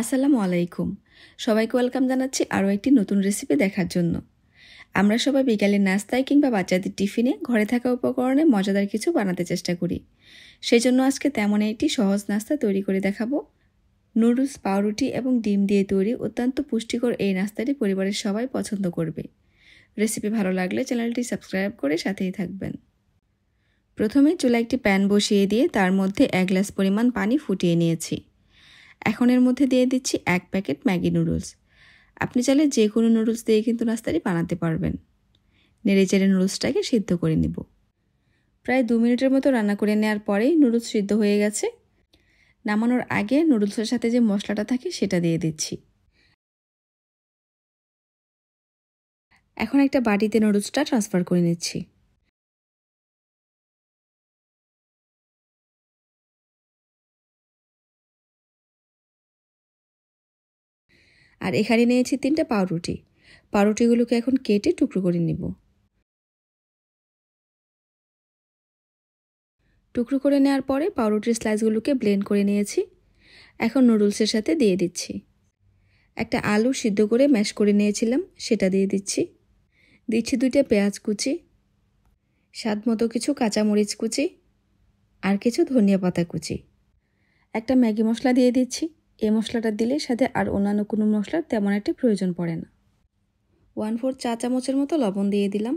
আসসালামু আলাইকুম সবাইকে ওয়েলকাম জানাচ্ছি আরও একটি নতুন রেসিপি দেখার জন্য আমরা সবাই বিকালের নাস্তায় কিংবা বাচ্চাদের টিফিনে ঘরে থাকা উপকরণে মজাদার কিছু বানাতে চেষ্টা করি সেই জন্য আজকে তেমন একটি সহজ নাস্তা তৈরি করে দেখাবো নুডলস পাউরুটি এবং ডিম দিয়ে তৈরি অত্যন্ত পুষ্টিকর এই নাস্তাটি পরিবারের সবাই পছন্দ করবে রেসিপি ভালো লাগলে চ্যানেলটি সাবস্ক্রাইব করে সাথেই থাকবেন প্রথমে চুলা একটি প্যান বসিয়ে দিয়ে তার মধ্যে এক গ্লাস পরিমাণ পানি ফুটিয়ে নিয়েছি এখন এর মধ্যে দিয়ে দিচ্ছি এক প্যাকেট ম্যাগি নুডলস আপনি চাইলে যে কোনো নুডলস দিয়ে কিন্তু নাস্তাটি বানাতে পারবেন নেড়ে চেড়ে নুডলসটাকে সিদ্ধ করে নিব প্রায় দু মিনিটের মতো রান্না করে নেওয়ার পরেই নুডলস সিদ্ধ হয়ে গেছে নামানোর আগে নুডলসের সাথে যে মশলাটা থাকে সেটা দিয়ে দিচ্ছি এখন একটা বাটিতে নুডলসটা ট্রান্সফার করে নিচ্ছি আর এখানে নিয়েছি তিনটা পাউরুটি পাউরুটিগুলোকে এখন কেটে টুকরো করে নিব টুকরো করে নেওয়ার পরে পাউরুটির স্লাইসগুলোকে ব্লেন্ড করে নিয়েছি এখন নুডলসের সাথে দিয়ে দিচ্ছি একটা আলু সিদ্ধ করে ম্যাশ করে নিয়েছিলাম সেটা দিয়ে দিচ্ছি দিচ্ছি দুইটা পেঁয়াজ কুচি স্বাদ মতো কিছু কাঁচামরিচ কুচি আর কিছু ধনিয়া পাতা কুচি একটা ম্যাগি মশলা দিয়ে দিচ্ছি এই মশলাটা দিলে সাথে আর অন্যান্য কোনো মশলার তেমন একটা প্রয়োজন পড়ে না ওয়ান ফোর চা চামচের মতো লবণ দিয়ে দিলাম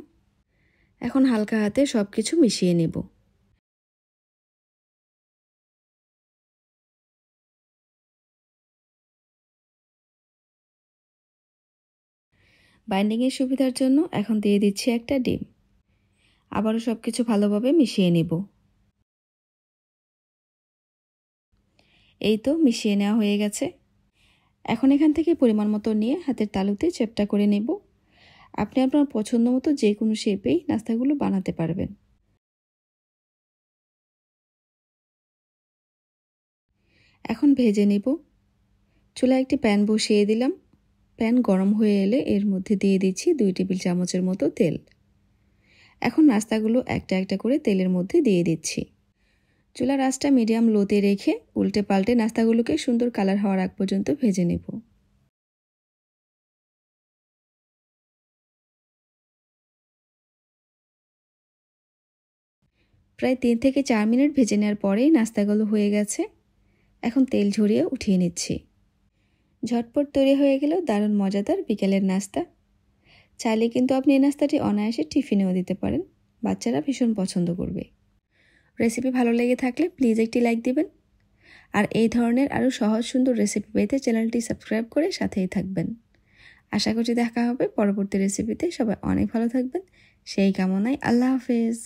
এখন হালকা হাতে সব কিছু মিশিয়ে নেব বাইন্ডিংয়ের সুবিধার জন্য এখন দিয়ে দিচ্ছি একটা ডিম আবারও সব কিছু ভালোভাবে মিশিয়ে নেব এই তো মিশিয়ে নেওয়া হয়ে গেছে এখন এখান থেকে পরিমাণ মতো নিয়ে হাতের তালুতে চেপটা করে নেব আপনি আপনার পছন্দ মতো যে কোনো শেপেই নাস্তাগুলো বানাতে পারবেন এখন ভেজে নেব চুলা একটি প্যান বসিয়ে দিলাম প্যান গরম হয়ে এলে এর মধ্যে দিয়ে দিচ্ছি দুই টেবিল চামচের মতো তেল এখন নাস্তাগুলো একটা একটা করে তেলের মধ্যে দিয়ে দিচ্ছি চুলার আঁচটা মিডিয়াম লোতে রেখে উল্টে পাল্টে নাস্তাগুলোকে সুন্দর কালার হওয়ার আগ পর্যন্ত ভেজে নেব প্রায় তিন থেকে চার মিনিট ভেজে নেওয়ার পরেই নাস্তাগুলো হয়ে গেছে এখন তেল ঝরিয়ে উঠিয়ে নিচ্ছি ঝটপট তৈরি হয়ে গেল দারুণ মজাদার বিকেলের নাস্তা চাইলে কিন্তু আপনি এই নাস্তাটি অনায়াসে টিফিনেও দিতে পারেন বাচ্চারা ভীষণ পছন্দ করবে রেসিপি ভালো লেগে থাকলে প্লিজ একটি লাইক দিবেন আর এই ধরনের আরও সহজ সুন্দর রেসিপি পেতে চ্যানেলটি সাবস্ক্রাইব করে সাথেই থাকবেন আশা করছি দেখা হবে পরবর্তী রেসিপিতে সবাই অনেক ভালো থাকবেন সেই কামনায় আল্লাহ হাফেজ